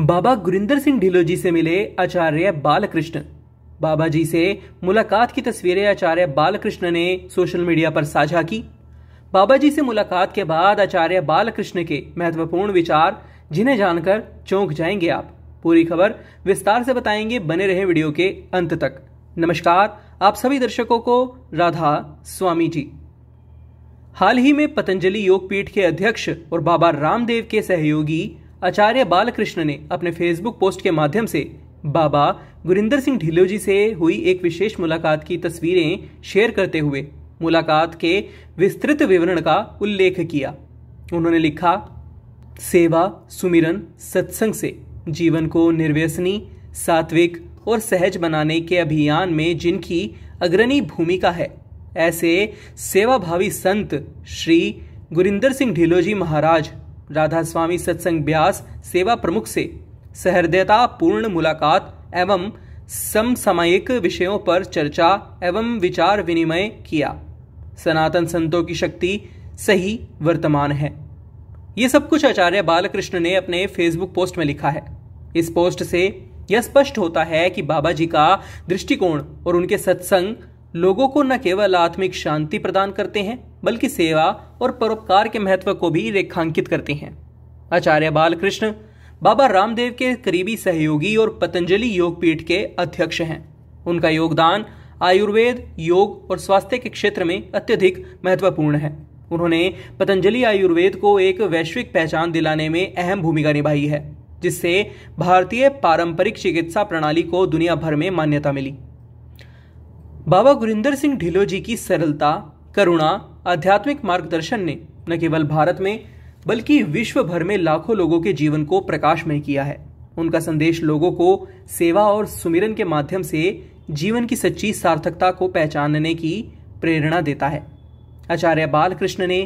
बाबा गुरिंदर सिंह ढिलो जी से मिले आचार्य बालकृष्ण बाबा जी से मुलाकात की तस्वीरें आचार्य बालकृष्ण ने सोशल मीडिया पर साझा की बाबा जी से मुलाकात के बाद आचार्य बालकृष्ण के महत्वपूर्ण विचार जिन्हें जानकर चौंक जाएंगे आप पूरी खबर विस्तार से बताएंगे बने रहे वीडियो के अंत तक नमस्कार आप सभी दर्शकों को राधा स्वामी जी हाल ही में पतंजलि योग पीठ के अध्यक्ष और बाबा रामदेव के सहयोगी आचार्य बालकृष्ण ने अपने फेसबुक पोस्ट के माध्यम से बाबा गुरिंदर सिंह ढिल्लो जी से हुई एक विशेष मुलाकात की तस्वीरें शेयर करते हुए मुलाकात के विस्तृत विवरण का उल्लेख किया उन्होंने लिखा सेवा सुमिरन सत्संग से जीवन को निर्व्यसनी सात्विक और सहज बनाने के अभियान में जिनकी अग्रणी भूमिका है ऐसे सेवाभावी संत श्री गुरिंदर सिंह ढिलो जी महाराज राधा स्वामी सत्संग ब्यास सेवा प्रमुख से सहृदयता पूर्ण मुलाकात एवं समसामयिक विषयों पर चर्चा एवं विचार विनिमय किया सनातन संतों की शक्ति सही वर्तमान है ये सब कुछ आचार्य बालकृष्ण ने अपने फेसबुक पोस्ट में लिखा है इस पोस्ट से यह स्पष्ट होता है कि बाबा जी का दृष्टिकोण और उनके सत्संग लोगों को न केवल आत्मिक शांति प्रदान करते हैं बल्कि सेवा और परोपकार के महत्व को भी रेखांकित करती हैं आचार्य बालकृष्ण बाबा रामदेव के करीबी सहयोगी और पतंजलि योग पीठ के अध्यक्ष हैं उनका योगदान आयुर्वेद योग और स्वास्थ्य के क्षेत्र में अत्यधिक महत्वपूर्ण है उन्होंने पतंजलि आयुर्वेद को एक वैश्विक पहचान दिलाने में अहम भूमिका निभाई है जिससे भारतीय पारंपरिक चिकित्सा प्रणाली को दुनिया भर में मान्यता मिली बाबा गुरिंदर सिंह ढिलो जी की सरलता करुणा आध्यात्मिक मार्गदर्शन ने न केवल भारत में बल्कि विश्व भर में लाखों लोगों के जीवन को प्रकाशमय किया है उनका संदेश लोगों को सेवा और सुमिरन के माध्यम से जीवन की सच्ची सार्थकता को पहचानने की प्रेरणा देता है आचार्य बालकृष्ण ने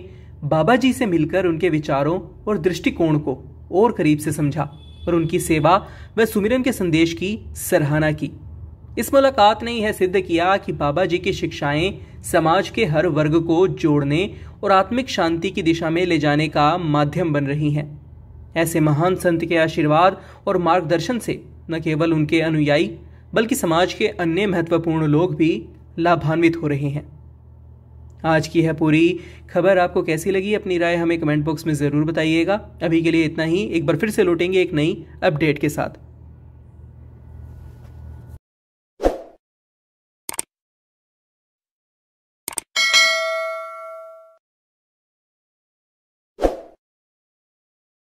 बाबा जी से मिलकर उनके विचारों और दृष्टिकोण को और करीब से समझा और उनकी सेवा व सुमिरन के संदेश की सराहना की इस मुलाकात ने यह सिद्ध किया कि बाबा जी की शिक्षाएं समाज के हर वर्ग को जोड़ने और आत्मिक शांति की दिशा में ले जाने का माध्यम बन रही हैं ऐसे महान संत के आशीर्वाद और मार्गदर्शन से न केवल उनके अनुयायी बल्कि समाज के अन्य महत्वपूर्ण लोग भी लाभान्वित हो रहे हैं आज की है पूरी खबर आपको कैसी लगी अपनी राय हमें कमेंट बॉक्स में ज़रूर बताइएगा अभी के लिए इतना ही एक बार फिर से लौटेंगे एक नई अपडेट के साथ